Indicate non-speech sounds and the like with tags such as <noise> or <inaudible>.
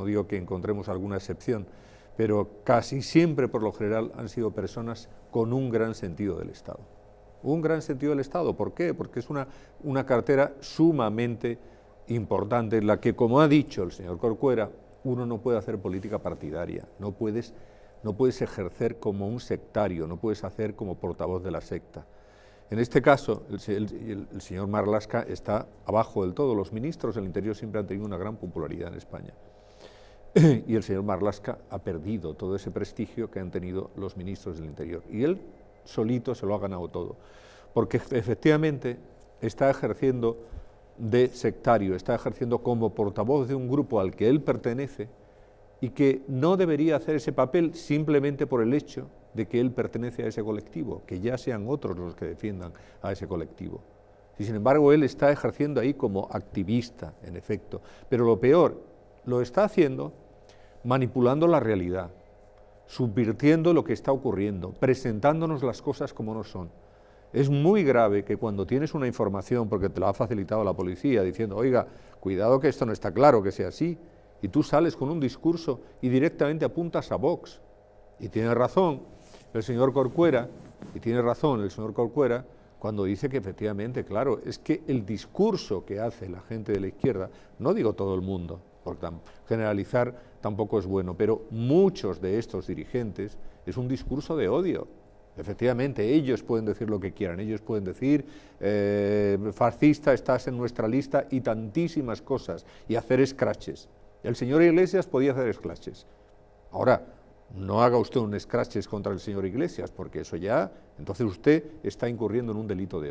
no digo que encontremos alguna excepción, pero casi siempre por lo general han sido personas con un gran sentido del Estado. Un gran sentido del Estado, ¿por qué? Porque es una, cartera sumamente importante en la que, como ha dicho el señor Corcuera, uno no puede hacer política partidaria, no puedes, no puedes ejercer como un sectario, no puedes hacer como portavoz de la secta. En este caso, el, el, señor Marlaska está abajo del todo. Los ministros del Interior siempre han tenido una gran popularidad en España. <coughs> y el señor Marlasca ha perdido todo ese prestigio que han tenido los ministros del Interior. Y él solito se lo ha ganado todo, porque efectivamente está ejerciendo de sectario, está ejerciendo como portavoz de un grupo al que él pertenece y que no debería hacer ese papel simplemente por el hecho de que él pertenece a ese colectivo, que ya sean otros los que defiendan a ese colectivo. Y sin embargo, él está ejerciendo ahí como activista, en efecto. Pero lo peor, lo está haciendo manipulando la realidad, subvirtiendo lo que está ocurriendo, presentándonos las cosas como no son. Es muy grave que cuando tienes una información, porque te la ha facilitado la policía, diciendo, oiga, cuidado que esto no está claro que sea así, y tú sales con un discurso y directamente apuntas a Vox. Y tiene razón el señor Corcuera, y tiene razón el señor Corcuera, cuando dice que efectivamente, claro, es que el discurso que hace la gente de la izquierda, no digo todo el mundo, generalizar tampoco es bueno, pero muchos de estos dirigentes es un discurso de odio. Efectivamente, ellos pueden decir lo que quieran, ellos pueden decir, eh, fascista, estás en nuestra lista y tantísimas cosas, y hacer escraches, El señor Iglesias podía hacer escraches, Ahora, no haga usted un escraches contra el señor Iglesias, porque eso ya, entonces usted está incurriendo en un delito de